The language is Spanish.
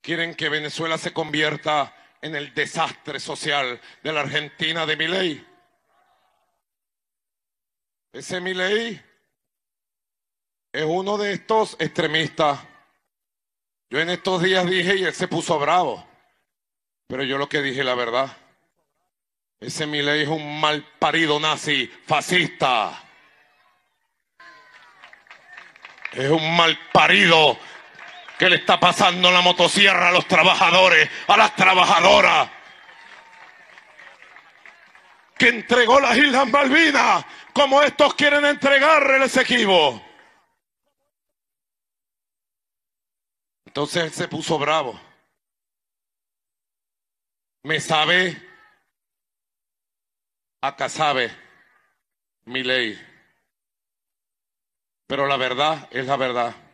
quieren que Venezuela se convierta en el desastre social de la Argentina de Milei. Ese Milei es uno de estos extremistas. Yo en estos días dije y él se puso bravo, pero yo lo que dije la verdad. Ese Milei es un mal parido nazi, fascista. Es un mal parido que le está pasando la motosierra a los trabajadores, a las trabajadoras, que entregó las Islas Malvinas como estos quieren entregar el Esequibo. Entonces él se puso bravo. Me sabe acá sabe mi ley. Pero la verdad es la verdad.